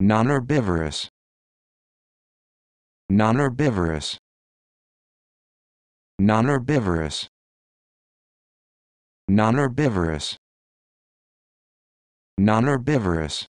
Non-herbivorous. Non-herbivorous. Non-herbivorous. Non-herbivorous. Non-herbivorous.